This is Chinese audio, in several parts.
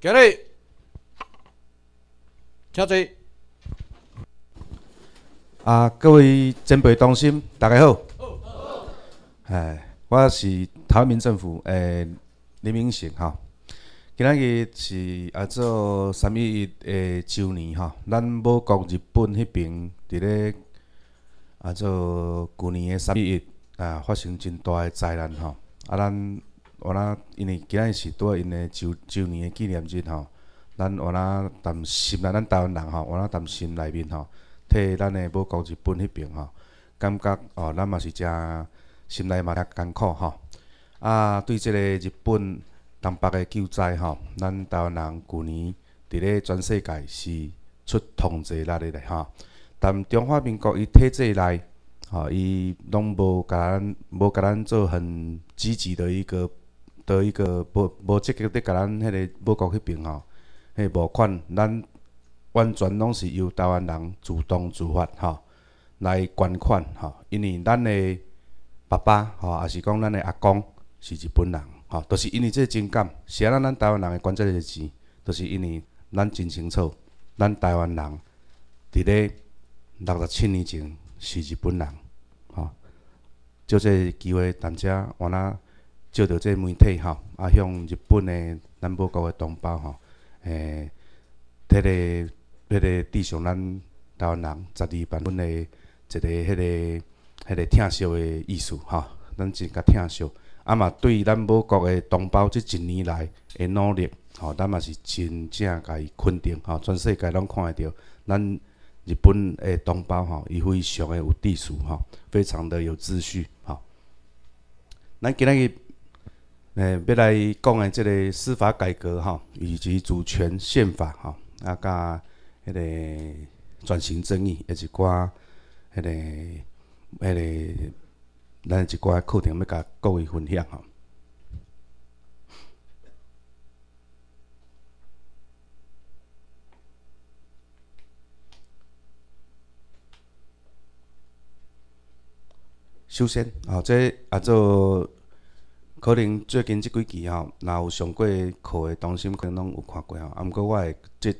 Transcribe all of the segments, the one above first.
今日，听者，啊，各位前辈同心，大家好。哎，我是台湾民政府诶，林明贤哈。今日是啊，做三一一诶周年哈。咱美国、日本迄边伫咧啊，做旧年诶三一一啊，发生真大诶灾难吼。啊，咱。我若因为今日是拄因个周周年诶纪念日吼，咱我若从心内咱台湾人吼，我若从心内面吼，替咱诶某国日本迄边吼，感觉哦，咱嘛是诚心内嘛诚艰苦吼。啊，对即个日本东北诶救灾吼，咱台湾人旧年伫咧全世界是出同侪力诶咧吼，但中华民国伊体制内吼，伊拢无甲咱无甲咱做很积极的一个。多一个无无积极伫甲咱迄个美国迄边吼，迄无款，咱完全拢是由台湾人主动自发吼来捐款吼，因为咱诶爸爸吼，也是讲咱诶阿公是日本人吼，都是因为即情感，写尼咱台湾人诶捐这钱，都是因为咱真清楚，咱台湾人伫咧六十七年前是日本人吼，借这机会，咱只我呐。照着这媒体吼，啊向日本的南保国的同胞吼，诶，迄个迄个致上咱台湾人十二万分的一个迄个迄个疼惜的意思吼，咱真甲疼惜。啊嘛对咱保国的同胞即一年来的努力，吼，咱嘛是真正甲伊肯定，吼，全世界拢看会着，咱日本诶同胞吼，伊非常的有地数吼，非常的有秩序吼，咱今日诶，要来讲诶，即个司法改革吼，以及主权宪法吼，啊甲迄个转型争议，以是一寡迄个迄个咱一寡课程要甲各位分享吼。首先，啊，即啊做。可能最近这几期吼，若有上过课的同学可能拢有看过吼。啊，毋过我会即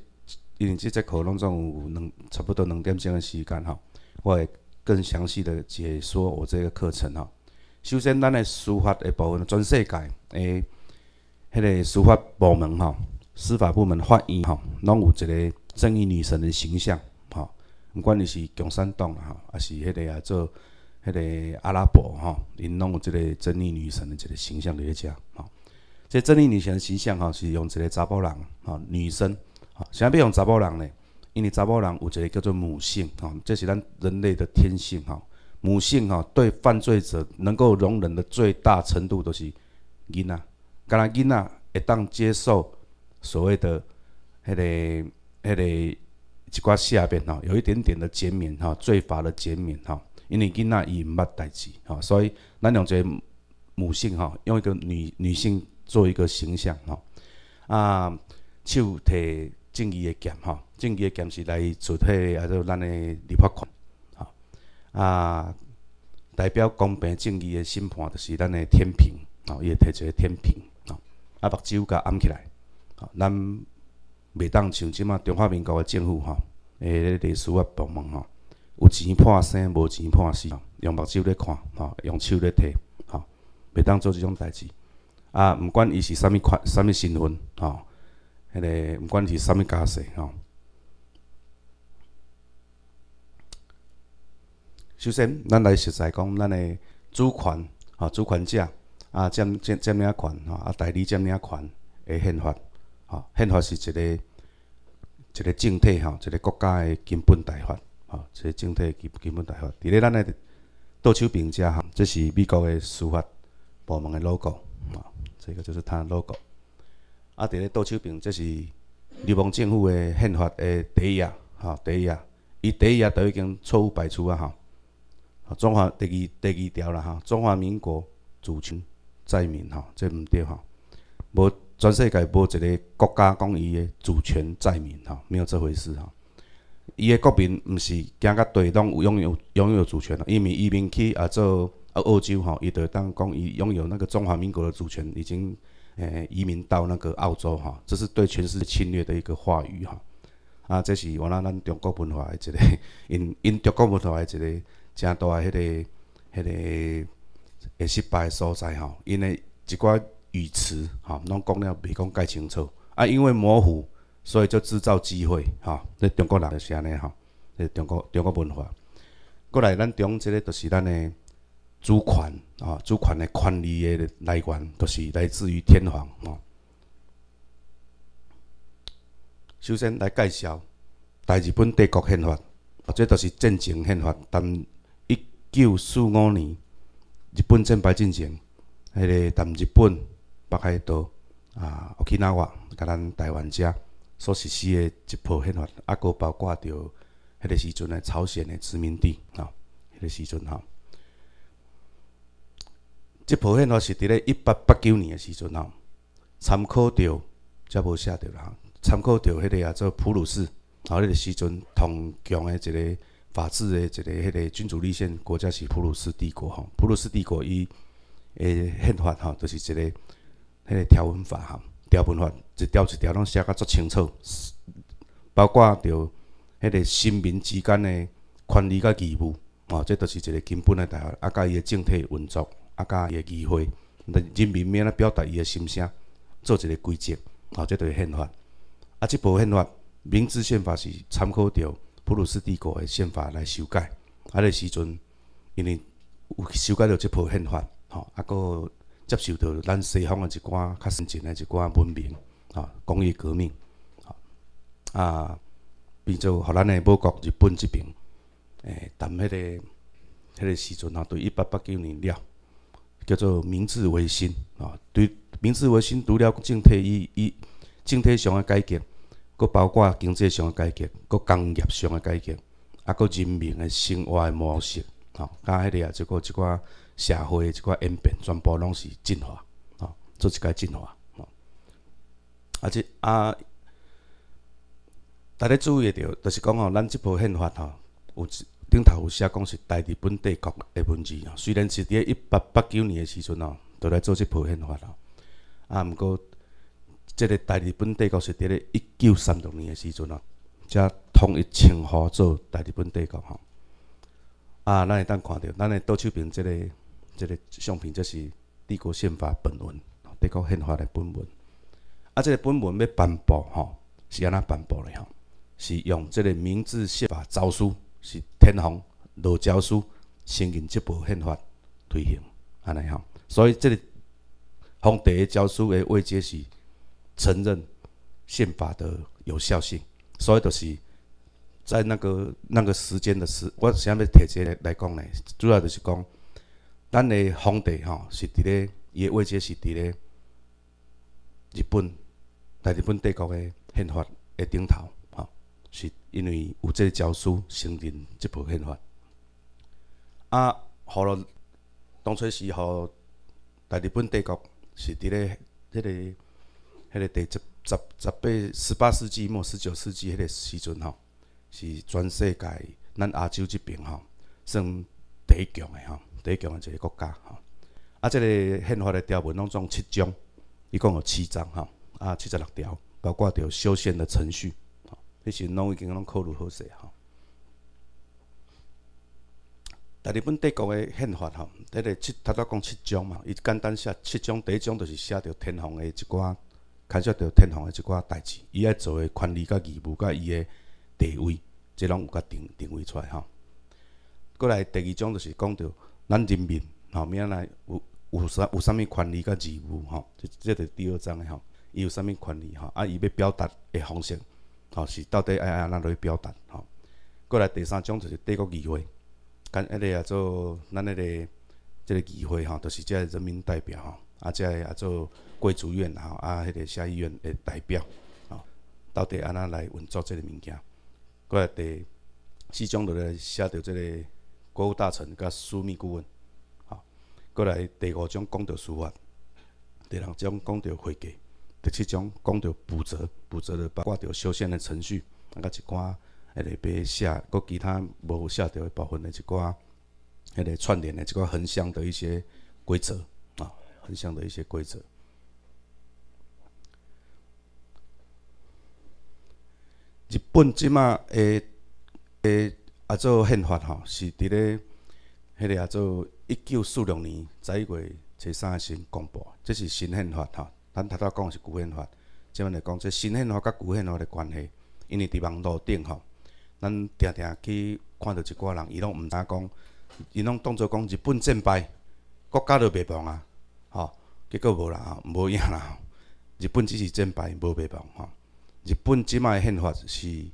因为这节课拢总有两差不多两点钟诶时间吼，我会更详细的解说我这个课程吼。首先，咱诶书法诶部分，全世界诶，迄个书法部门吼，司法部门、法院吼，拢有一个正义女神诶形象吼。毋管你是共产党啊，抑是迄个啊做。迄个阿拉伯吼，伊拢有即个真理女神的即个形象伫咧遮吼，即真理女神形象吼是用一个查甫人，吼女生，吼，啥要用查甫人呢？因为查甫人有一个叫做母性，吼，这是咱人类的天性，吼，母性吼对犯罪者能够容忍的最大程度都是囡仔，敢若囡仔会当接受所谓的迄个迄个一寡下边吼有一点点的减免，吼，罪罚的减免，吼。因为囡仔伊毋捌代志，吼，所以咱用一个母性，吼，用一个女女性做一个形象，吼，啊，手摕正义的剑，吼，正义的剑是来自迄，啊，做咱的立法权，吼，啊，代表公平正义的审判，就是咱的天平，吼，伊会摕一个天平，吼，啊，目睭甲暗起来，吼，咱袂当像即马中华民国的政府，吼，诶，咧历史法部门，吼。有钱破生，无钱破死。用目睭咧看，吼，用手咧摕，吼，袂当做即种代志。啊，毋管伊是啥物款，啥物身份，吼，迄个毋管是啥物家世，吼。首先，咱来实在讲，咱个主权，吼，主权者啊，占占占领权，吼，啊，代理占领权的宪法，吼，宪法是一个一个政体，吼，一个国家个根本大法。好，这整体基基本大法。伫咧咱的左手边遮，哈，这是美国诶司法部门诶 logo，啊，这个就是它 logo。啊，伫咧左手边，这是流氓政府诶宪法诶第一页，哈，第一页，伊第一页都已经错误排除啊，哈。啊，中华第二第二条啦，哈，中华民国主权在民，吼，这毋对，吼，无，全世界无一个国家讲伊诶主权在民，吼，没有这回事，哈。伊个国民毋是惊甲地拢有拥有拥有主权咯。伊咪移民去啊做啊澳洲吼，伊就当讲伊拥有那个中华民国的主权，已经诶移民到那个澳洲吼，这是对全世界侵略的一个话语吼。啊，这是原来咱中国文化一个 因因中国文化一个正大迄个迄个诶失败所在吼。因为一寡语词吼，拢讲了袂讲解清楚啊，因为模糊。所以叫制造机会，哈！咧中国人是安尼，哈！咧中国中国文化。过来，咱中即个就是咱的主权，哈，主权的权利的来源，就是来自于天皇，吼。首先来介绍大日本帝国宪法，这就是《战争宪法》，但一九四五年日本战败进行，迄个咱日本北海道啊、沖縄那甲咱台湾遮。所实施的一部宪法，啊，佫包括着迄个时阵的朝鲜的殖民地，吼，迄个时阵吼，这部宪法是伫咧一八八九年诶时阵吼，参考着，才无写着啦，参考着迄个啊，做普鲁士，吼，迄个时阵同强诶一个法治诶一个迄个君主立宪国家是普鲁士帝国吼，普鲁士帝国伊诶宪法吼，就是一个迄个条文法吼。条文法一条一条拢写甲足清楚，包括着迄个新民之间的权利甲义务，吼，这都是一个根本的大学，啊，甲伊的政体运作，啊，甲伊的议会，人民免安表达伊的心声，做一个规则，吼，这都是宪法。啊，即部宪法，明治宪法是参考着普鲁士帝国的宪法来修改，啊，个时阵因为有修改着即部宪法，吼，啊佫接受到咱西方诶一寡较先进诶一寡文明，啊，工业革命，啊，变做互咱诶，某国日本即边，诶，谈迄个迄个时阵啊，对一八八九年了，叫做明治维新，哦，对，明治维新除了整体伊伊整体上诶改革，佫包括经济上诶改革，佫工业上诶改革，啊，佫人民诶生活诶模式，吼，甲迄个啊，即个一寡。社会诶，一寡演变全部拢是进化，吼，做一个进化，吼。啊，即啊，大家注意着，就是讲吼，咱即部宪法吼，有顶头有写，讲是大日本帝国诶文字哦。虽然是伫咧一八八九年诶时阵哦，著来做即部宪法哦，啊，毋过，即个大日本帝国是伫咧一九三六年诶时阵哦，才统一称呼做大日本帝国吼。啊，咱会当看着咱诶左手边即个。这个相片就是《帝国宪法》本文，《帝国宪法》的本文。啊，这个本文要颁布，吼，是安怎颁布的吼，是用这个明治宪法诏书，是天皇落诏书，承认这部宪法推行，安尼吼。所以，这个皇帝诏书的位阶是承认宪法的有效性。所以，就是在那个那个时间的时，我想要提别来来讲呢，主要就是讲。咱诶皇帝吼，是伫咧伊个位置是伫咧日本，在日本帝国诶宪法诶顶头吼，是因为有即个诏书承认即部宪法。啊，好了，当初是，吼，在日本帝国是伫咧迄个迄个第十十十八十八世纪末十九世纪迄个时阵吼，是全世界咱亚洲即边吼算。第一强的第一强的一个国家吼。啊，这个宪法的条文拢总七章，一共有七章吼，啊七十六条，包括着修宪的程序，吼，迄时拢已经拢考虑好势吼。啊，日本帝国的宪法吼，这个七，头才讲七章嘛，伊简单写七章，第一章就是写着天皇的一寡，牵涉着天皇的一寡代志，伊爱做的权利甲义务甲伊的地位，这拢有甲定定位出来吼。过来，第二种就是讲到咱人民吼，明仔来有有啥有啥物权利甲义务吼，即即就第二章吼。伊有啥物权利吼，啊，伊要表达诶方式吼是到底爱按怎落去表达吼。过来第三种就是帝国议会，干迄个也做咱迄个即个议会吼，就是即个人民代表吼，啊，即个也做贵族院吼，啊，迄个下议院诶代表吼，到底安怎来运作即个物件？过来第四种就来写到即个。国务大臣、甲、枢密顾问，好，过来第五种讲到司法，第六种讲到会计，第七种讲到负责，负责了挂掉修宪的程序，啊，甲一寡，迄个别写，佮其他无写着一部分嘞一寡，迄个串联嘞一寡横向的一些规则，啊，横向的一些规则。日本即马诶，诶。啊，做宪法吼，是伫咧迄个啊，做一九四六年十一月十三日公布，这是新宪法吼。咱头头讲是旧宪法，即阵来讲，即新宪法甲旧宪法的关系，因为伫网络顶吼，咱定定去看到一寡人，伊拢毋知影讲，伊拢当做讲日本战败，国家都灭亡啊，吼，结果无啦，无影啦，日本只是战败，无灭亡吼。日本即卖宪法是。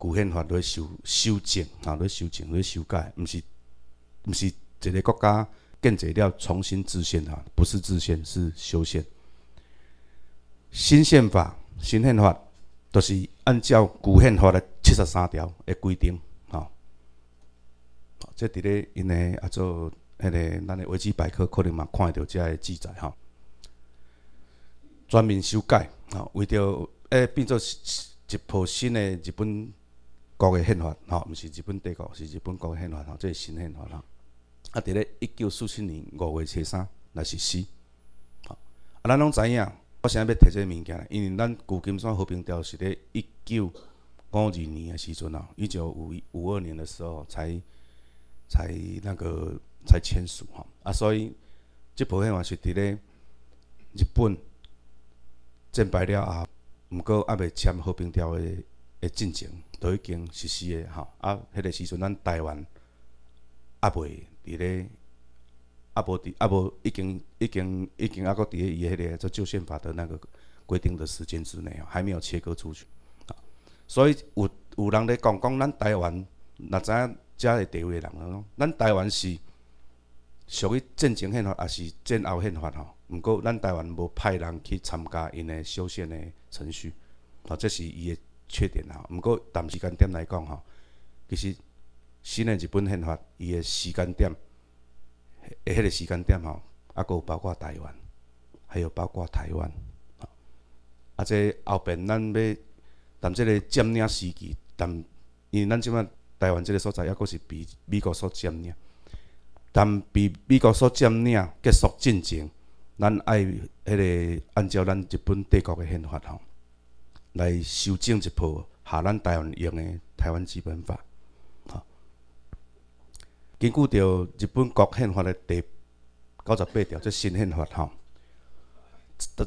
旧宪法在修修正，啊，在修正，在修改，毋是毋是一个国家建制了重新制宪啊，不是制宪，是修宪。新宪法，新宪法，都是按照旧宪法的七十三条的规定，吼，这伫咧因诶啊，做迄个咱个维基百科可能嘛看到遮个记载吼，全面修改，吼，为着诶变做一部新诶日本。国嘅宪法吼，毋是日本帝国，是日本国嘅宪法吼，即是新宪法啦。啊，伫咧一九四七年五月十三，那是死。啊，咱拢知影，我先要提个物件，因为咱旧金山和平条是咧一九五二年嘅时阵吼，一九五五二年的时候才才那个才签署吼。啊，所以即部宪法是伫咧日本战败了后，毋过也未签和平条诶嘅进程。都已经实施诶吼，啊，迄个时阵，咱台湾啊未伫咧，啊无伫，啊无已经、已经、已经，啊搁伫咧伊迄个做旧宪法的那个规定的时间之内哦，还没有切割出去。所以有有人咧讲，讲咱台湾，哪知影遮个地位的人讲，咱台湾是属于战前宪法，也是战后宪法吼。毋过，咱台湾无派人去参加因个修宪的程序，啊，这是伊个。缺点吼，毋过谈时间点来讲吼，其实新诶日本宪法伊诶时间点，诶迄个时间点吼，啊，搁有包括台湾，还有包括台湾，啊，即后边咱要谈即个占领时期，谈，因为咱即摆台湾即个所在，抑搁是被美国所占领，但被美国所占领结束进程，咱爱迄个按照咱日本帝国诶宪法吼。来修正一部下咱台湾用的台湾基本法，吼，根据着日本国宪法的第九十八条，即新宪法吼，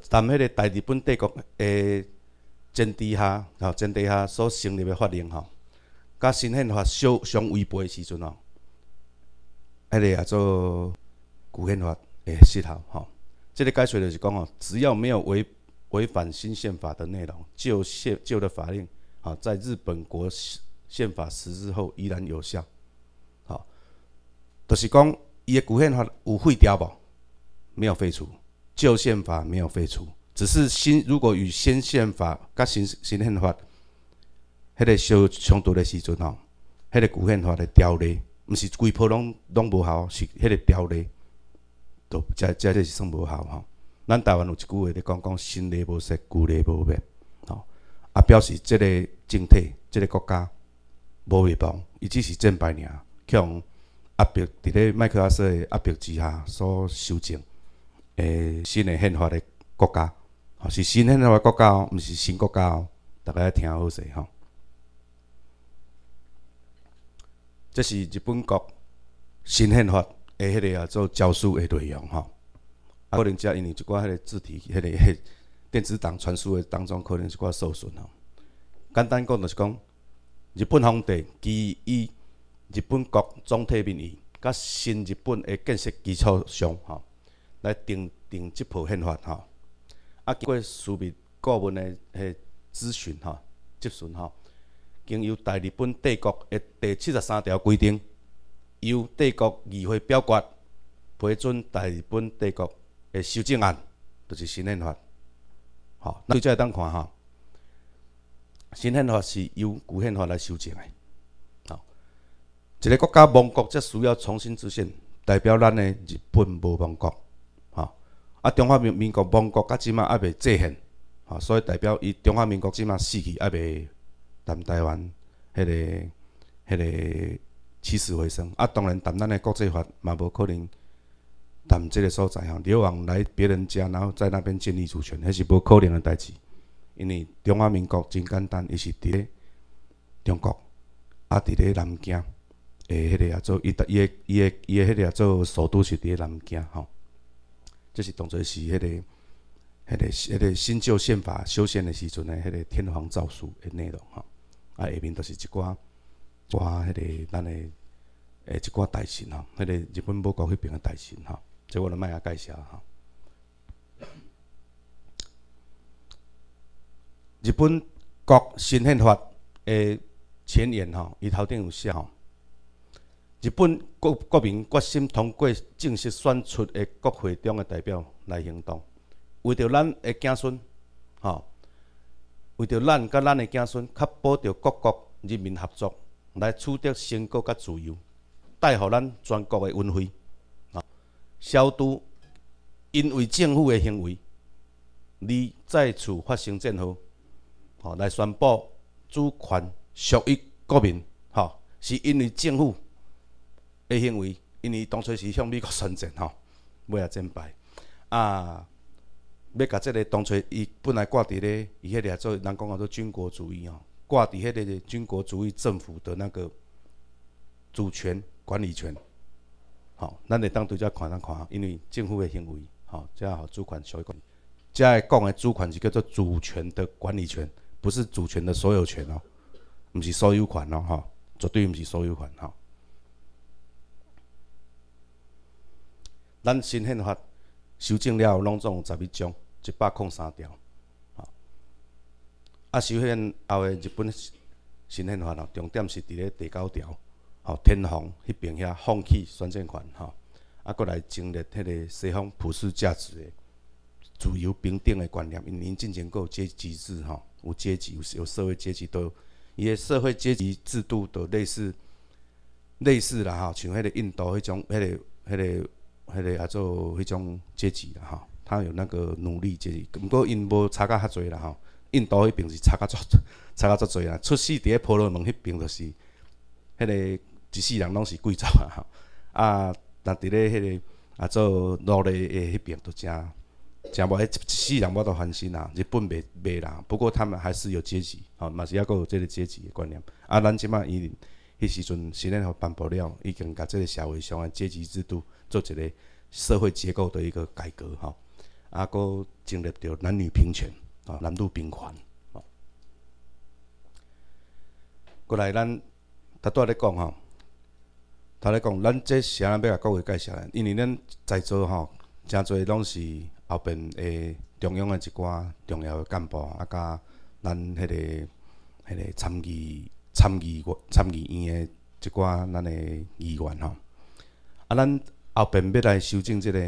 占迄个大日本帝国的前提下吼，前提下所成立的法令吼，甲新宪法相相违背的时阵吼，迄个也做旧宪法诶失效吼，即个解释就是讲吼，只要没有违违反新宪法的内容，旧宪旧的法令啊，在日本国宪法实施后依然有效。好，就是讲伊的古宪法有废掉不？没有废除，旧宪法没有废除，只是新如果与新宪法甲新新宪法迄个相冲突的时阵吼，迄个古宪法的条例，毋是规铺拢拢无效，是迄个条例都这这个是算无效吼。咱台湾有一句话咧讲，讲新历无实，旧历无变，吼，啊表示即个政体，即个国家无灭亡，伊只是正牌尔，向压迫，伫咧麦克阿瑟诶压迫之下所修正诶新诶宪法诶国家，吼是新宪法国家，毋是新国家，大家听好势吼。这是日本国新宪法诶迄个啊做教书诶内容吼。可能只因为一寡迄个字体、迄个迄电子档传输诶当中，可能一寡受损吼。简单讲，就是讲日本皇帝基于日本国总体民意，甲新日本诶建设基础上吼，来定定即部宪法吼。啊，经过书密顾问诶迄咨询吼、咨询吼，经由大日本帝国诶第七十三条规定，由帝国议会表决批准大日本帝国。诶，修正案就是新宪法，吼，从这当看哈，新宪法是由旧宪法来修正诶，吼，一个国家亡国则需要重新执定，代表咱诶日本无亡国，吼，啊，中华民民国亡国，甲即马也未再现，吼，所以代表伊中华民国即马死去也未谈台湾迄个迄个起死回生，啊，当然谈咱诶国际法嘛无可能。谈这个所在吼，流亡来别人家，然后在那边建立主权，那是无可能的代志。因为中华民国真简单，伊是伫咧中国，啊，伫咧南京诶，迄个啊，做伊、伊的、伊的、伊的迄个啊，做首都是伫咧南京吼。这是当作是迄个、迄个、迄个新旧宪法修宪的时阵的迄个天皇诏书的内容吼。啊，下面都是一寡一寡迄个咱的诶一寡大臣吼，迄个日本母国迄边诶大臣吼，即我就卖啊介绍啊！日本国新宪法的前言哈，伊头顶有写吼：日本国国民决心通过正式选出的国会中的代表来行动，为着咱的子孙吼，为着咱甲咱的子孙，确保着各国人民合作来取得成果甲自由，带互咱全国的光辉。消都，因为政府的行为，而再次发生战火，吼，来宣布主权属于国民，吼，是因为政府的行为，因为当初是向美国宣战，吼，尾啊战败，啊，要甲即个当初伊本来挂伫咧，伊迄个做，人讲叫做军国主义吼，挂伫迄个军国主义政府的那个主权管理权。好，咱会当对遮看咱看，因为政府的行为，吼、即个吼主权属于管理。个讲的主款是叫做主权的管理权，不是主权的所有权哦，毋是所有款哦，吼绝对毋是所有款吼。咱新宪法修正了拢总有十一章，一百零三条。啊，啊，修宪后诶，日本新宪法哦，重点是伫咧第九条。哦，天皇迄边遐放弃双权权吼，啊，过来建立迄个西方普世价值的自由平等的观念，因进前结有阶机制吼，有阶级，有社会阶级，都伊些社会阶级制度都类似，类似啦吼，像迄个印度迄种，迄个，迄个，迄个也做迄种阶级啦吼，他有那个奴隶阶级，毋过因无差甲较侪啦吼。印度迄边是差甲足，差甲足侪啦，出世伫在婆罗门迄边就是，迄个。一世人拢是贵族啊！吼啊，但伫咧迄个啊做奴隶的迄边都真真无，一一世人我都烦心啦。日本袂袂啦，不过他们还是有阶级，吼，嘛是抑佫有即个阶级的观念。啊，咱即摆伊迄时阵，新联互颁布了，已经甲即个社会上诶阶级制度做一个社会结构的一个改革，吼，啊，佫建立着男女平权，啊，男女平权。吼，过来咱，较拄仔咧讲吼。头来讲，咱即些要甲各位介绍，咧？因为咱在座吼，正侪拢是后边诶中央诶一寡重要诶干部，啊甲咱迄个迄个参议参议院参议院诶一寡咱诶议员吼。啊，咱后边要来修正即个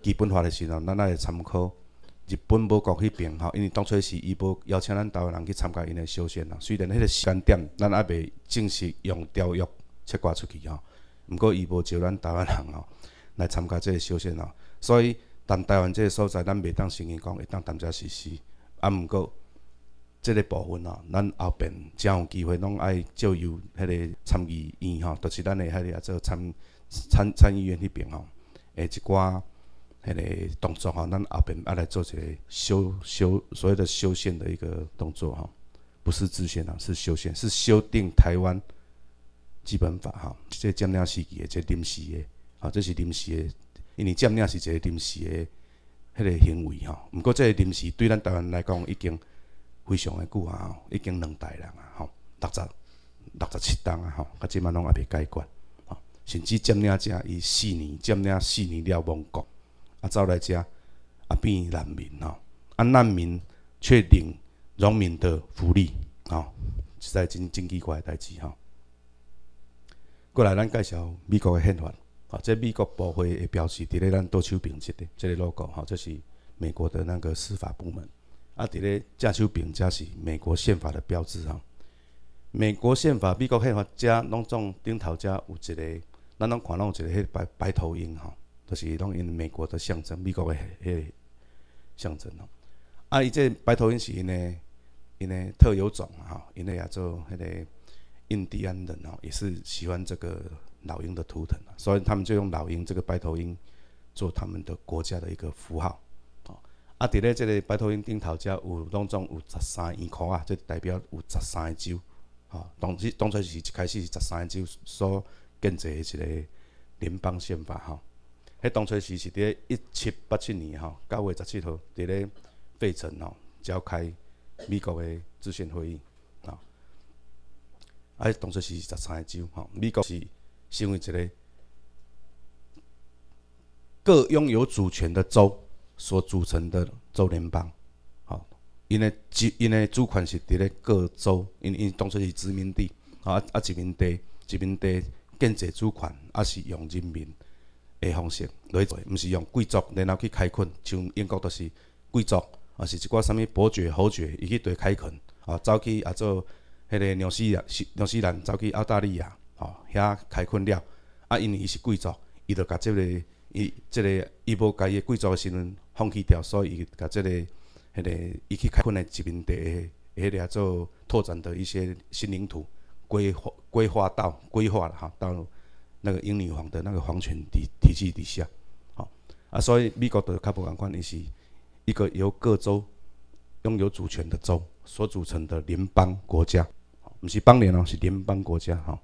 基本法诶时阵，咱也参考日本无国迄边吼，因为当初是伊无邀请咱台湾人去参加因诶修宪啦。虽然迄个时间点咱也未正式用条约切割出去吼。毋过伊无招咱台湾人吼来参加即个修宪哦，所以谈台湾即个所在，咱袂当承认讲会当谈遮私事，啊毋过即个部分哦，咱后边才有机会拢爱招由迄个参议院吼，著是咱的迄个啊，做参参参议院迄边吼，诶一寡迄个动作吼，咱后边啊来做一个修修所谓的修宪的一个动作吼，不是自宪啊，是修宪，是修订台湾。基本法吼，即个占领时期诶，即临时诶吼，即是临时诶，因为占领是一个临时诶迄个行为吼。毋过，即个临时对咱台湾来讲已经非常诶久啊，吼，已经两代人啊，吼，六十六十七代啊，吼，啊，即嘛拢也未解决吼，甚至占领者伊四年，占领四年了，亡国，啊，走来遮啊，变难民吼，啊难民确定农民的福利吼，实在真奇怪块代志吼。过来，咱介绍美国的宪法。啊，即美国国会的标志，伫咧咱左手边即个，即个 logo，哈，这是美国的那个司法部门。啊，伫咧左手边，则是美国宪法的标志。哈。美国宪法，美国宪法遮拢总顶头遮有一个，咱拢看拢有一个迄白白头鹰，吼，就是拢因美国的象征，美国的个象征咯。啊，伊即白头鹰是因呢，因呢特有种，吼，因呢也做迄个。印第安人哦，也是喜欢这个老鹰的图腾啊，所以他们就用老鹰这个白头鹰做他们的国家的一个符号哦，啊，伫咧这个白头鹰顶头只，有当中有十三个孔啊，即代表有十三个州哦，当时当初是一开始是十三个州所建制的一个联邦宪法吼。迄当初是是伫咧一七八七年吼九月十七号伫咧费城吼召开美国的制宪会议。啊，当初是十三个州，吼，美国是成为一个各拥有主权的州所组成的州联邦，吼，因的租因的主权是伫咧各州，因因当初是殖民地，啊啊殖民地殖民地建制主款，啊是用人民的方式来做，毋是用贵族，然后去开垦，像英国都是贵族，啊是一寡啥物伯爵、侯爵，伊去对开垦，啊走去啊做。迄个纽西啊，纽西兰走去澳大利亚，吼，遐开垦了。啊，因为伊是贵族，伊就甲即个伊即个伊无甲伊贵族诶身份，放弃掉，所以甲即个迄个伊去开垦诶殖民地，迄个做拓展的一些新领土规规划到规划了哈，到那个英女王的那个皇权体体系底下，吼。啊，所以美国的较无共款，伊是一个由各州拥有主权的州所组成的联邦国家。毋是邦联哦，是联邦国家吼。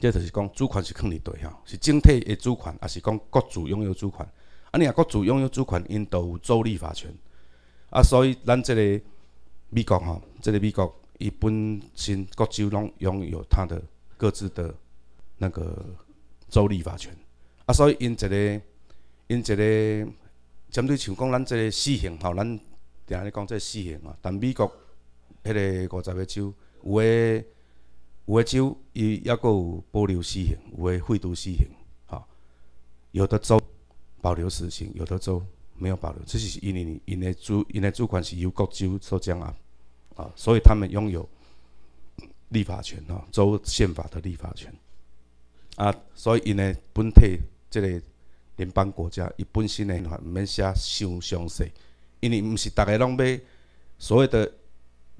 即就是讲主权是放伫对哈，是整体诶主权，也是讲各自拥有主权。啊，你啊各自拥有主权，因都有州立法权。啊，所以咱即个美国吼，即个美国，伊本身各州拢拥有它的各自的那个州立法权。啊，所以因一个因一个，针对像讲咱即个四刑吼，咱定安尼讲即个四刑啊，但美国迄个五十个州。有诶，有诶州伊也阁有保留死刑，有诶废除死刑，哈。有的州保留死刑，有的州没有保留，这是因为因诶主因诶主权是由各州所掌握，啊，所以他们拥有立法权，哈，州宪法的立法权。啊，所以因诶本体即个联邦国家，伊本身诶毋免写太详细，因为毋是大家拢要所谓的。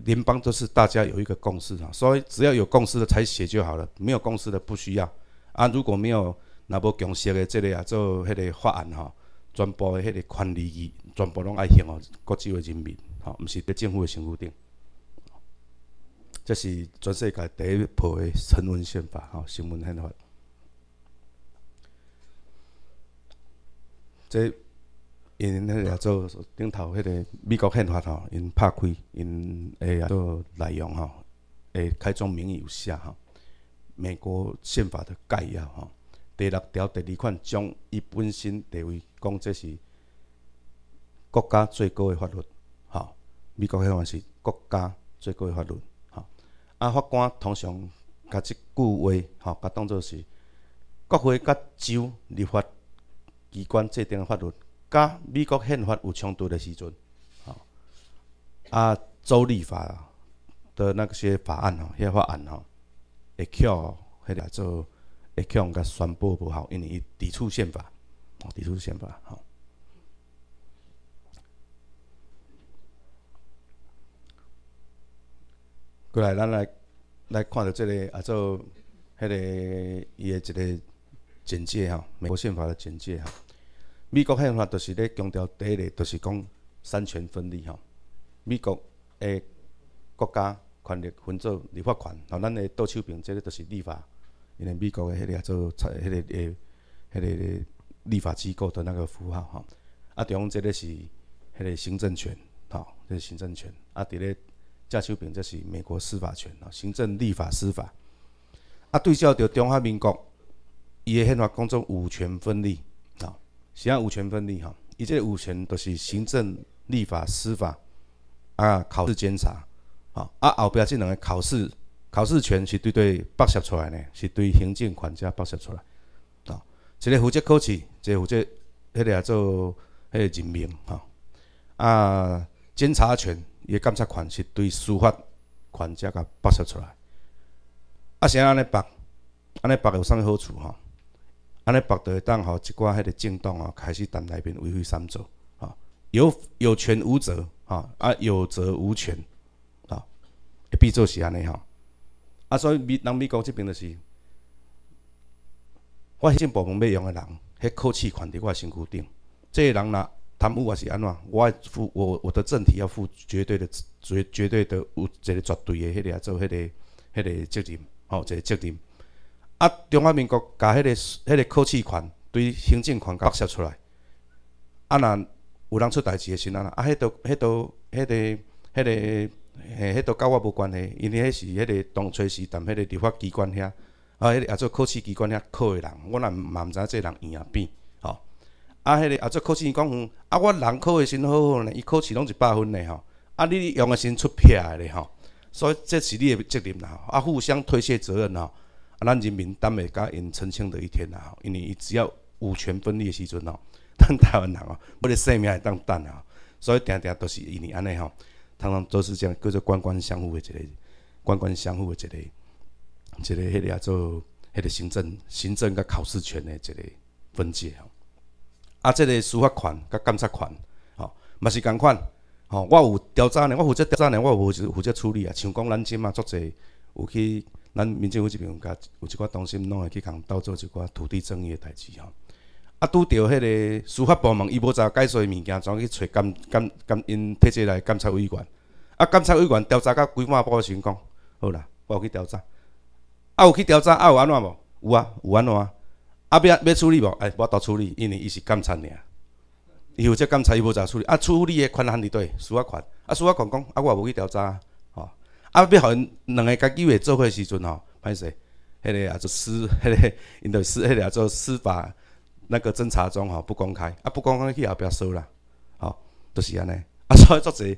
联邦都是大家有一个共识啊，所以只要有共识的才写就好了，没有共识的不需要啊。如果没有那不共识的这个啊，做迄个法案吼，全部的迄个权力，全部拢爱向哦，国际的人民吼，毋是伫政府的身躯顶。这是全世界第一部的成文宪法，哈，成文宪法。这因迄个做顶头迄个美国宪法吼，因拍开，因诶也做内容吼，诶开宗明义有写吼，美国宪法的概要吼，第六条第二款将伊本身地位讲，即是国家最高的法律吼。美国宪法是国家最高的法律吼。啊，法官通常甲即句话吼，甲当作是国会甲州立法机关制定的法律。甲美国宪法有冲突的时阵，吼，啊州立法的那些法案吼，宪法案吼，会叫迄个做会叫甲宣布无效，因为抵触宪法，哦，抵触宪法，吼。过来，咱来来看到这个啊，做迄个伊的一个简介哈，美国宪法的简介哈。美国宪法就是咧强调第一个，就是讲三权分立吼。美国诶国家权力分做立法权，吼，咱诶左手边即个就是立法，因为美国诶迄个做，迄个诶，迄个立法机构的那个符号吼。啊，中央即个是迄个行政权，吼，是行政权。啊，伫咧右手边即是美国司法权，吼，行政、立法、司法。啊，对照着中华民国，伊诶宪法讲作五权分立，吼。像五权分立哈，伊个五权都是行政、立法、司法啊、考试、监察，吼啊。后边这两个考试、考试权是对对剥削出来呢，是对行政权只剥削出来。哦，一个负责考试，一个负责迄个做迄个任命哈。啊，监察权伊监察权是对司法权只甲剥削出来。啊，是安尼剥，安尼剥有啥好处吼。安尼白台党吼，一寡迄个政党吼开始单内面为非三组啊，有有权无责啊，啊有责无权啊，会变做是安尼吼。啊，所以美人美国即边就是，我迄种部门要用诶人，迄口气款伫我身躯顶，这个人若贪污也是安怎？我负我我的政体要负绝对的、绝绝对的有一个绝对诶迄个做迄个迄个责任，吼，一个责任。啊！中华民国甲迄个、迄个考试权对行政权剥削出来。啊，若有人出代志的时阵，啊，迄个、迄个、迄个、迄个，迄个甲我无关系，因为遐是迄个当初时，踮迄个立法机关遐啊，迄个也做考试机关遐考的人，我若嘛毋知这人硬也变吼。啊，迄个啊，做考试讲，啊，我人考时阵好好呢，伊考试拢一百分个吼。啊，你用时阵出撇的嘞吼。所以这是你的责任啦，啊，互相推卸责任吼。啊，咱人民等会甲因澄清的一天啦，因为伊只要五权分立的时阵哦，咱台湾人哦，不咧生命会当等啊，所以定定都是伊尼安尼吼，通都是样，叫做官官相护的一个官官相护的一个一个迄个啊做迄个行政行政甲考试权的一个分解吼，啊，即个司法权甲监察权吼，嘛是共款吼，我有调查呢，我负责调查呢，我有负责处理啊，像讲咱即嘛足侪有去。咱民政府这边有甲有一寡同事拢会去共斗做一寡土地争议的代志吼，啊，拄着迄个司法部门，伊无查解做滴物件，总去找监监监因体制内监察委员，啊，监察委员调查到几万晚晡，先讲，好啦，我有去调查，啊有去调查，啊有安怎无？有啊，有安怎啊？要壁要处理无？哎，我倒处理，因为伊是监察尔，伊有这监察，伊无查处理，啊处理的权限伫对，司法权，啊司法权讲，啊我无去调查。啊，要互因两个家己会做伙时阵吼，歹势，迄个啊，做司，迄个因着司，迄个啊，做司法那个侦查中吼不公开，啊不公开去后壁收啦，吼，就是安尼，啊所以足侪，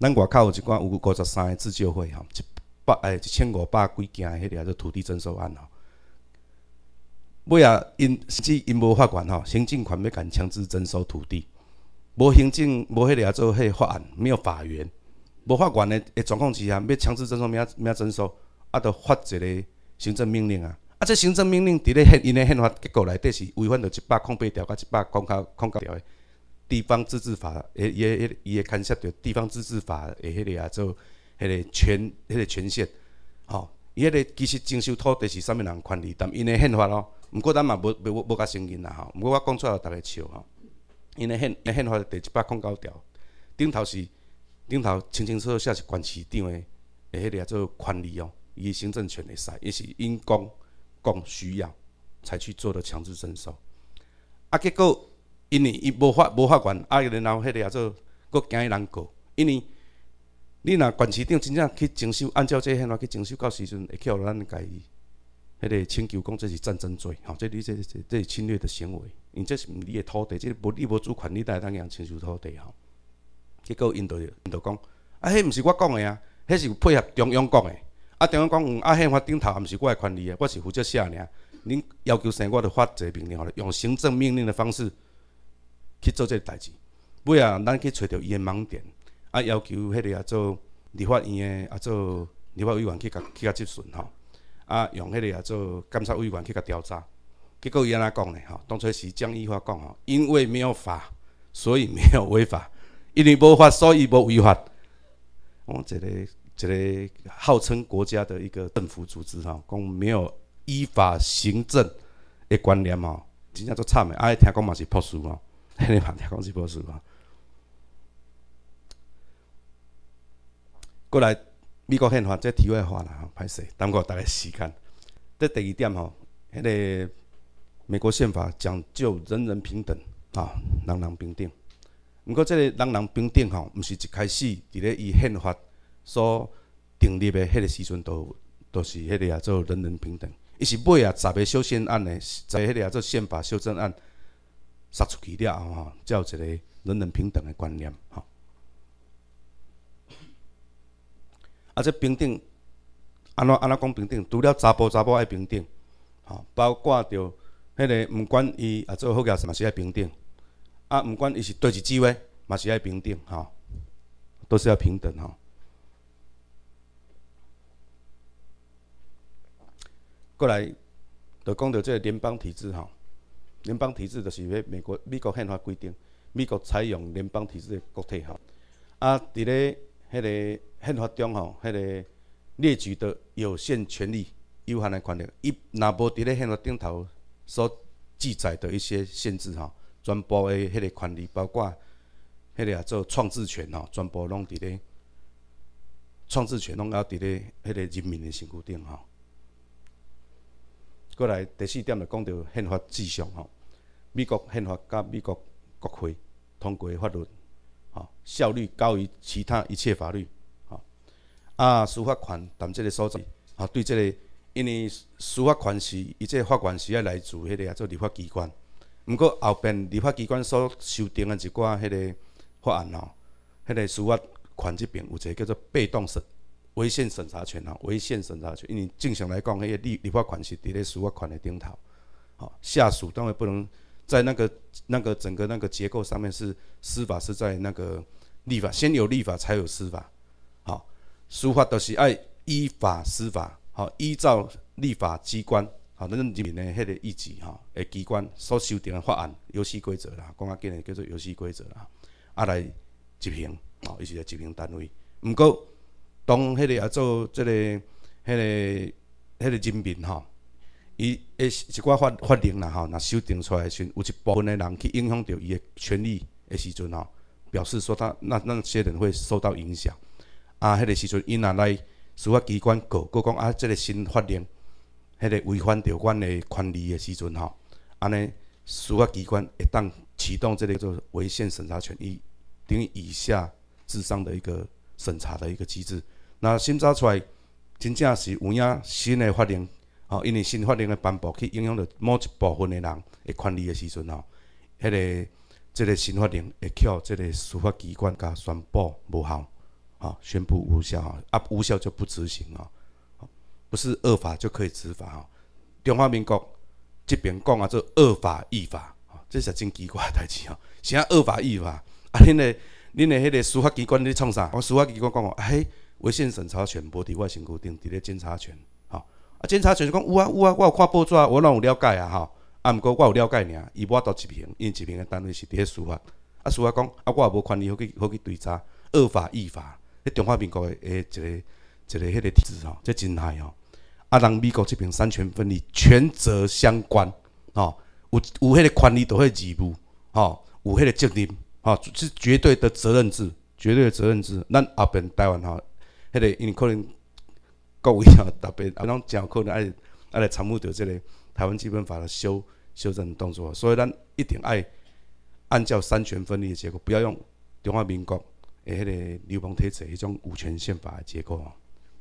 咱外口有一寡有五十三个自救会吼，一百诶一千五百几件迄个啊，做土地征收案吼，尾也因，甚至因无法官吼，行政权要敢强制征收土地，无行政无迄个啊，做个法案，没有法院。无法院的的状况之下，要强制征收，咩咩征收，啊，着发一个行政命令啊！啊，这行政命令，伫咧因的宪法结构内底是违反着一百空白条甲一百空告空告条的。地方自治法，伊伊的伊的牵涉着地方自治法的迄个啊，做迄个权，迄个权限。吼，伊迄个其实征收土地是啥物人权利，但因的宪法咯。毋过咱嘛无无无甲承认啦吼，毋过我讲出来，逐个笑吼。因的宪，宪法第一百空告条，顶头是。顶头清清楚楚，写是县市长的的迄个做权利哦，伊行政权会使，伊是因讲讲需要才去做的强制征收。啊，结果因为伊无法无法管，啊，然后迄个叫做，佫惊伊人过，因为你若县市长真正去征收，按照这迄落去征收，到时阵会互咱家己。迄个请求讲这是战争罪吼，这你这这是侵略的行为，因这是你的土地，即无你无主权，你来当样征收土地吼。结果，印度，印度讲，啊，迄毋是我讲诶啊，迄是配合中央讲诶。啊，中央讲啊宪法顶头，毋是我诶权利啊，我是负责写尔。恁要求生，我就发一个命令互来，用行政命令的方式去做即个代志。尾啊，咱去找着伊诶盲点，啊，要求迄个啊做立法院诶啊做立法委员去甲去甲质询吼，啊，用迄个啊做监察委员去甲调查。结果伊安尼讲诶，吼，当初是江一华讲吼，因为没有法，所以没有违法。因为无法，所以无违法。我这个这个号称国家的一个政府组织哈，讲没有依法行政的观念吼，真正足惨的。哎，听讲嘛是破事哦，个 嘛听讲是破事哦。过来，美国宪法这体外话啦，吼，歹势耽误大家时间。这第二点吼，迄个美国宪法讲究人人平等啊，人人平等。不过，即个人人平等吼，毋是一开始伫咧伊宪法所订立诶迄个时阵，都都是迄个啊做人人平等。伊是尾啊，十个修宪案诶，在迄个啊做宪法修正案杀出去了后吼，才有一个人人平等诶观念吼。啊，这平等，安怎安怎讲平等？除了查甫查某爱平等，吼，包括着迄个，毋管伊啊做福建啥物事，爱平等。啊，毋管伊是对是职位，嘛是要平等哈，都是要平等哈。过来，就讲到这联邦体制哈，联邦体制就是迄美国美国宪法规定，美国采用联邦体制的国体哈。啊，伫咧迄个宪法中吼，迄个列举的有限权利、有限的权利，一那无伫咧宪法顶头所记载的一些限制哈。全部的迄个权利，包括迄个也做创制权吼，全部拢伫咧创制权拢犹伫咧迄个人民的身躯顶吼。过来第四点就讲到宪法至上吼，美国宪法甲美国国会通过法律吼，效率高于其他一切法律吼。啊，司法权谈即个所在，啊，对即个因为司法权是伊即个法官是要来自迄个也做立法机关。不过后边立法机关所修订的一寡迄个法案吼，迄个司法权这边有一个叫做被动式违宪审查权吼，违宪审查权，因为正常来讲，迄个立立法权是伫咧司法权的顶头，好，下属当然不能在那个那个整个那个结构上面是司法是在那个立法，先有立法才有司法，好，司法都是爱依法司法，好依照立法机关。啊，恁人民的迄个意志吼，诶，机关所修订的法案、游戏规则啦，讲较紧诶叫做游戏规则啦，啊来执行，吼，伊是个执行单位。毋过，当迄个啊做即个、迄个、迄个人民吼，伊诶一寡法法令啦吼，若修订出来有一部分诶人去影响着伊诶权利诶时阵吼，表示说他那那些人会受到影响。啊，迄个时阵，伊若来司法机关告，佮讲啊，即个新法令。迄个违反条款的权利的时阵吼，安尼司法机关一旦启动这个叫做违宪审查权，伊等于以下至上的一个审查的一个机制。那审查出来真正是有影新的法令，吼，因为新法令的颁布去影响着某一部分的人的权利的时阵吼，迄个这个新法令会叫这个司法机关甲宣布无效，吼，宣布无效啊，啊无效就不执行啊。不是恶法就可以执法吼。中华民国这边讲啊，做恶法异法这是真奇怪代志哦。啥恶法异法啊，恁的恁的迄个司法机关在创啥？我司法机关讲哦，哎，微信审查权无伫我身躯顶，伫咧监察权。吼啊，监察权是讲有啊有啊，我有看报纸，我拢有了解啊吼啊，毋过我有了解尔，伊我到一平，因一平的单位是伫咧司法啊，司法讲啊，我也无权利好去好去对查。恶法异法，迄中华民国的个一个一个迄个体制吼，这真害哦。啊，人美国这边三权分立，权责相关，吼，有有迄个权利，都有义务，吼，有迄个责任，吼，是绝对的责任制，绝对的责任制。咱后边台湾，吼，迄个因可能搞一下特别，阿种有可能爱爱来参与到即个台湾基本法的修修正动作，所以咱一定爱按照三权分立的结果，不要用中华民国，迄个流氓体制迄种五权宪法的结构，吼，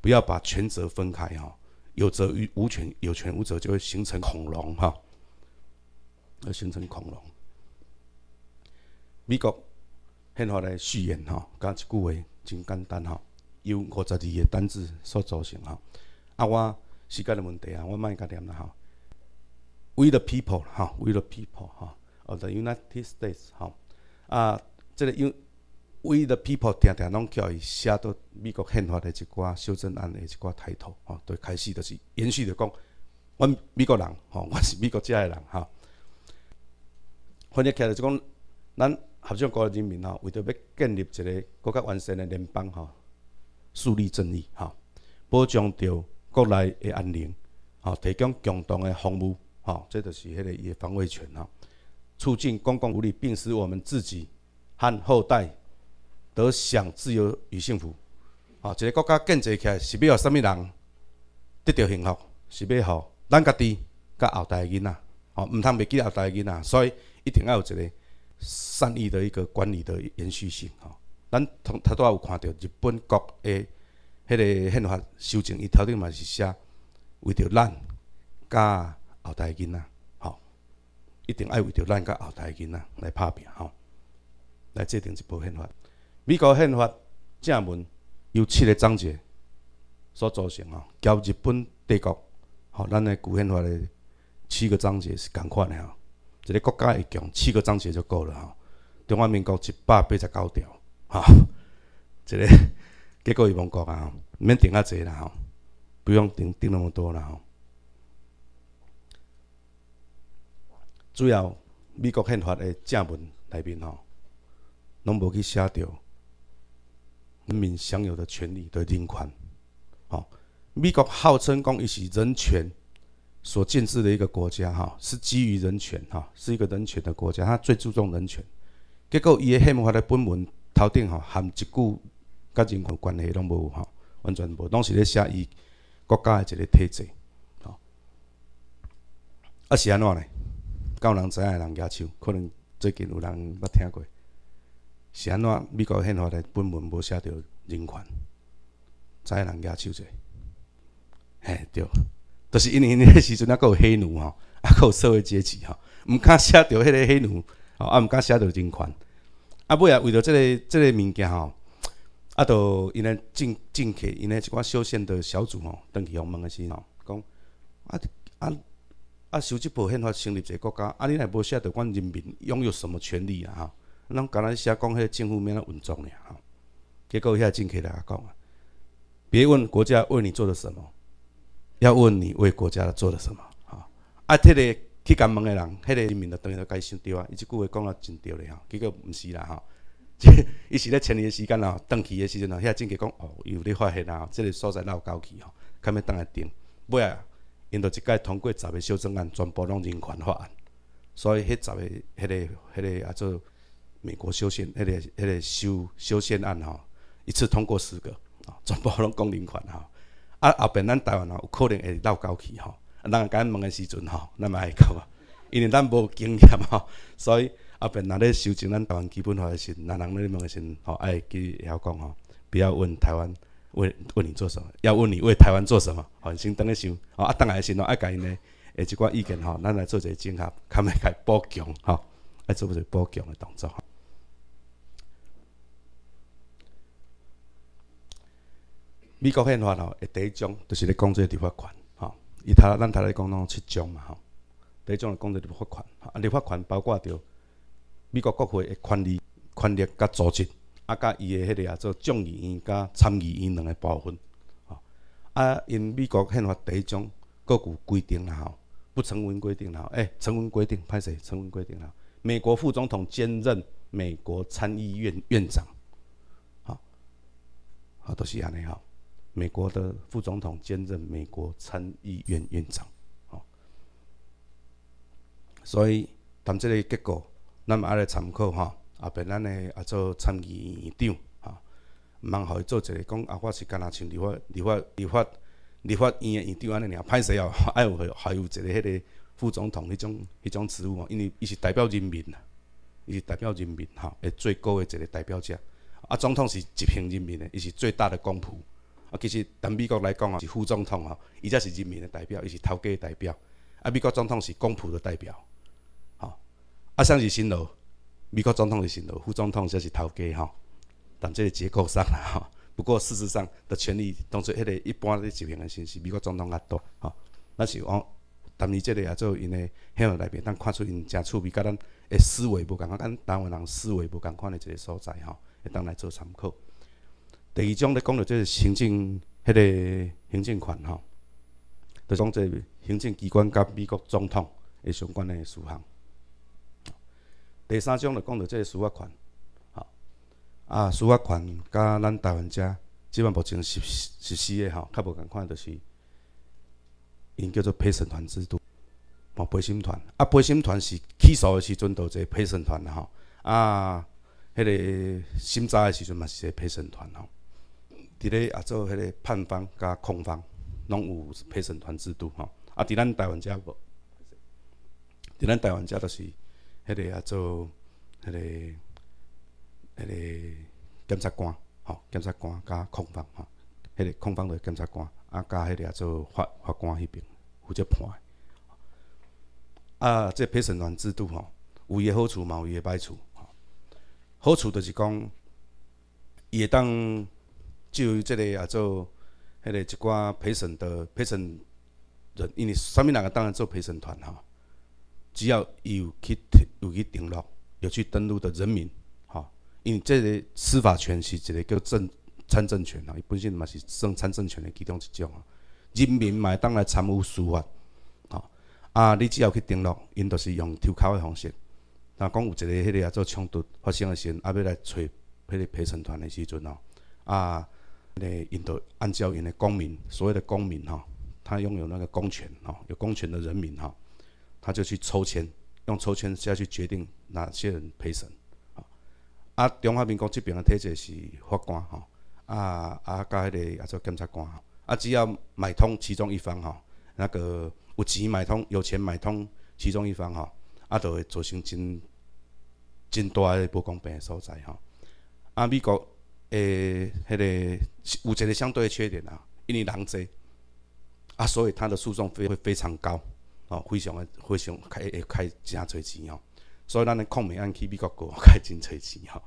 不要把权责分开，吼。有责无权，有权无责，就会形成恐龙哈，会形成恐龙。美国宪法的序言哈，加一句话真简单哈，由五十二个单字所组成哈。啊，我时间的问题啊，我慢加念啦哈。We the people 哈，We the people 哈，of the United States 哈啊，这个有。为了 People，常常拢叫伊写到美国宪法的一寡修正案的一寡抬头，吼，就开始就是延续着讲，阮美国人，吼，我是美国遮的人，哈。反正起来就讲，咱合众国人民吼，为着要建立一个更家完善的联邦，吼，树立正义，哈，保障着国内的安宁，吼，提供共同的防务，吼，即就是迄个伊的防卫权，哈，促进公共福利，并使我们自己和后代。得享自由与幸福，啊！一个国家建设起来是要啥物人得到幸福，是要互咱家己甲后代囡仔，吼，毋通袂记后代囡仔，所以一定要有一个善意的一个管理的延续性。吼，咱通拄仔有看到日本国的迄个宪法修正，伊头顶嘛是写为着咱甲后代囡仔，吼，一定爱为着咱甲后代囡仔来拍拼，吼，来制定一部宪法。美国宪法正文由七个章节所组成哦，交日本帝国吼，咱的旧宪法的七个章节是共款的吼。一个国家一共七个章节就够了吼。中华民国一百八十九条吼，一个 结果伊亡国啊，毋免定啊济啦吼，不用定定那么多啦吼。主要美国宪法的正文内面吼，拢无去写到。人民享有的权利的领款。哦，美国号称讲伊是人权所建制的一个国家，哈，是基于人权，哈，是一个人权的国家，它最注重人权。结果，伊的宪法的本文头顶吼含一句甲人权关系拢无吼，完全无，拢是咧写伊国家的一个体制，哦，啊是安怎呢？教人知影的人举手，可能最近有人捌听过。是安怎？美国宪法的本文无写到人权，灾人压手者，嘿，对，就是因为迄个时阵啊，还有黑奴吼，啊，还有社会阶级吼，毋敢写到迄个黑奴，吼，啊，毋敢写到人权，啊，尾啊，为着即个即个物件吼，啊，都因个政政客，因个一寡小县的小组吼，登去访问的时吼，讲啊啊啊，修这部宪法成立一个国家，啊，你若无写到阮人民拥有什么权利啊？咱刚刚写讲迄个政府面个运作尔吼。结果迄个政客来讲啊，别问国家为你做了什么，要问你为国家做了什么啊。啊，迄个去加问的人，迄个人民就当然就该想着啊。伊即句话讲啊真对咧吼，结果毋是啦，吼。伊是咧前年时间吼，当去诶时阵迄遐政客讲哦，有咧发现啊，即个所在有够气吼，看欲当来定，尾啊。因着一届通过十个修正案，全部拢人权法案，所以迄十个迄个迄个啊做。美国修宪，迄个迄个修修宪案吼，一次通过四个啊，全部拢公领款吼。啊后边咱台湾吼有可能会闹交去吼，甲讲问的时阵吼，咱嘛爱讲，因为咱无经验吼，所以后边若咧修正咱台湾基本法的时，人人咧问的时吼，爱去晓讲吼，不要问台湾，问问你做什么，要问你为台湾做什么。反正等你想，啊当然是咯，爱甲因呢，诶，即款意见吼，咱来做一个整合，看甲伊补强吼，爱做者补强的动作。吼。美国宪法吼，第一种就是咧讲即个立法权，吼。伊头咱头咧讲弄七种嘛吼，第一种是讲个立法权，啊，立法权包括着美国国会诶权力、权力甲组织，啊，甲伊诶迄个啊做众议院甲参议院两个部分，吼。啊，因美国宪法第一种佫有规定啦吼，不成文规定啦，诶成文规定，歹谁？成文规定啦，美国副总统兼任美国参议院院长，吼、好，著是安尼吼。美国的副总统兼任美国参议院院长，哦，所以谈这即个结果，咱嘛来参考哈。啊，别咱呢啊做参议院院长啊，毋茫互伊做一个讲啊，我是干呐像立法、立法、立法、立法院院长安尼尔，派谁哦？哎，有还有一个迄个副总统迄种迄种职务哦，因为伊是代表人民呐，伊是代表人民哈，系最高的一个代表者。啊，总统是执行人民的，伊是最大的公仆。啊，其实，但美国来讲啊，是副总统哦，伊则是人民的代表，伊是头家的代表。啊，美国总统是公仆的代表，吼。啊，上是新罗，美国总统是新罗，副总统则是头家吼。但即个结构上啦，吼。不过事实上的权力当做迄个一般咧执行的形式，美国总统较大吼。那是往，但伊即个也做因的迄个来面，咱看出因诚趣味，甲咱的思维无共款，咱台湾人思维无共款的一个所在吼，会当来做参考。第二种咧讲到即个行政，迄个行政权吼，就是讲即行政机关甲美国总统诶相关诶事项。第三种咧讲到即司法权，好，啊司法权甲咱台湾者即满保证实实施诶吼，较无共款，就是，因叫做陪审团制度，无陪审团，啊陪审团是起诉诶时阵导一个陪审团吼，啊迄个审查诶时阵嘛是一个陪审团吼。伫咧啊做迄个判方甲控方，拢有陪审团制度吼。啊，伫咱台湾遮无？伫咱台湾遮就是迄个啊做迄个迄个检察官吼，检察官甲控方吼。迄个控方就是检察官，啊甲迄个啊做法法官迄边负责判。啊，即陪审团制度吼，有伊好处，嘛，有伊个歹处。好处就是讲，伊会当。就有这个也做，迄个一寡陪审的陪审人，因为上物两个当然做陪审团哈。只要有去有去登录有去登录的人民哈，因为即个司法权是一个叫政参政权啊，伊本身嘛是算参政权的其中一种吼，人民嘛当然参与司法，吼，啊你只要去登录，因都是用抽考的方式。那讲有一个迄个啊做冲突发生的时阵，啊要来找迄个陪审团的时阵哦，啊。个引导按照因的公民，所谓的公民哈，他拥有那个公权哈，有公权的人民哈，他就去抽签，用抽签下去决定哪些人陪审，啊，啊，中华人民国这边的体制是法官哈，啊啊加迄个啊做检察官哈，啊，只要买通其中一方哈，那个有钱买通，有钱买通其中一方哈，啊，就会造成真真大的不公平的所在哈，啊，美国。诶，迄个有一个相对的缺点啊，因为人济啊，所以他的诉讼费会非常高哦，非常的非常开开真侪钱哦。所以咱的控美案去美国国开真侪钱哦。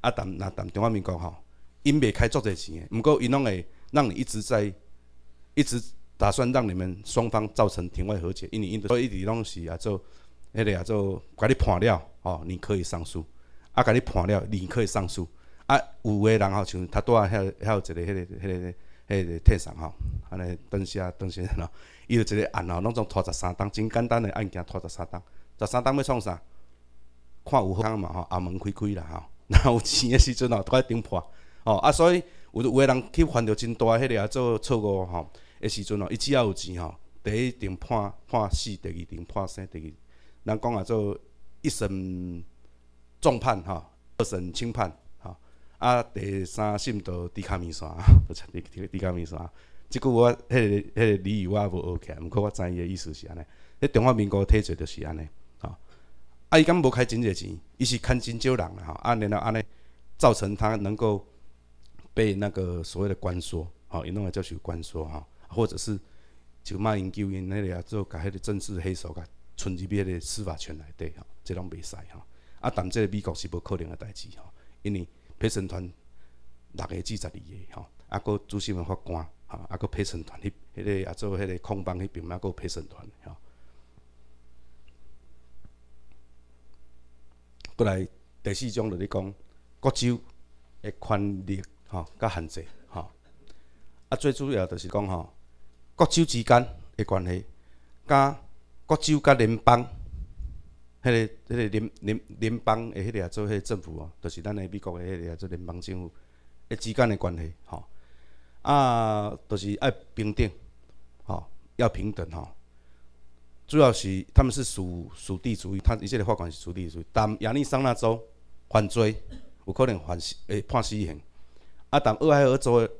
啊，但那但中华民国吼，因未开足侪钱，毋过因拢会让你一直在一直打算让你们双方造成庭外和解，因为因所以直拢是啊，做迄个啊，做甲你判了哦，你可以上诉；啊，甲你判了，你可以上诉。啊，有个人吼，像他带遐遐有一个迄个迄个迄个铁丧吼，安尼当蹲下蹲下喏，伊有一个案吼，拢总拖十三档，真简单的案件拖十三档，十三档要创啥？看有空嘛吼，啊门开开啦吼，若有钱的时阵吼，就该顶破吼。啊，所以有有个人去犯着真大个迄个啊做错误吼，的时阵吼，伊只要有钱吼，第一顶判判死，第二顶判生，第二，人讲啊做一审重判吼，二审轻判。啊！第三信道，D 卡面线，D 卡面线。即句我迄个迄个理由我无学起，来，毋过我知伊个意思是安尼。迄中华民国体制就是安尼，吼。啊，伊敢无开真侪钱，伊是牵真少人啦，吼。啊，然后安尼造成他能够被那个所谓的官说，吼，伊弄个叫受官说，吼，或者是就卖淫纠因迄个啊，做甲迄个政治黑手，改入去迄个司法权内底，吼，即拢袂使，吼。啊，但即个美国是无可能个代志，吼，因为。陪审团六个至十二个吼，啊，个主审员法官，啊，啊，个陪审团迄、迄个啊，做迄个控方迄边嘛，个陪审团吼。过来第四章里咧讲，国州诶权力吼，甲限制吼，啊，最主要就是讲吼，国州之间诶关系，甲国州甲联邦。迄个、迄个联联联邦的迄个做迄个政府哦，就是咱的美国的迄个做联邦政府的之间的关系吼。啊，就是爱平等吼，要平等吼。主要是他们是属属地主义，他伊即个法官是属地主义。但亚利桑那州犯罪有可能犯会判死刑，啊，但俄亥俄州的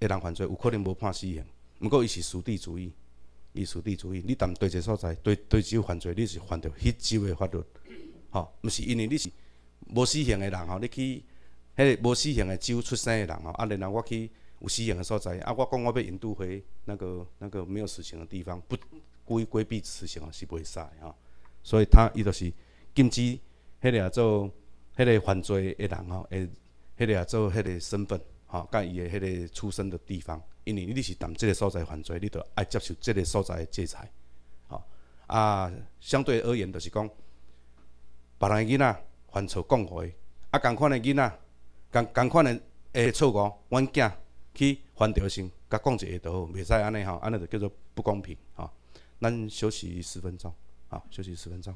的人犯罪有可能无判死刑，毋过伊是属地主义。意思地注意，你但对一个所在，对对这犯罪，你是犯着迄州的法律，吼，毋是因为你是无死刑的人吼，你去迄个无死刑的州出生的人吼，啊，然后我去有死刑的所在，啊，我讲我要引渡回那个那个没有死刑的地方，不规避死刑是袂使吼，所以他伊就是禁止迄个做迄个犯罪的人吼，诶，迄个做迄个身份吼，甲伊的迄个出生的地方。因为你是弹即个所在犯罪，你着爱接受即个所在的制裁。吼啊，相对而言，就是讲，别人囡仔犯错讲互伊啊，共款诶囡仔，共共款诶诶错误，阮囝去犯着先，甲讲一下就好，袂使安尼吼，安尼就叫做不公平。吼，咱休息十分钟，好，休息十分钟。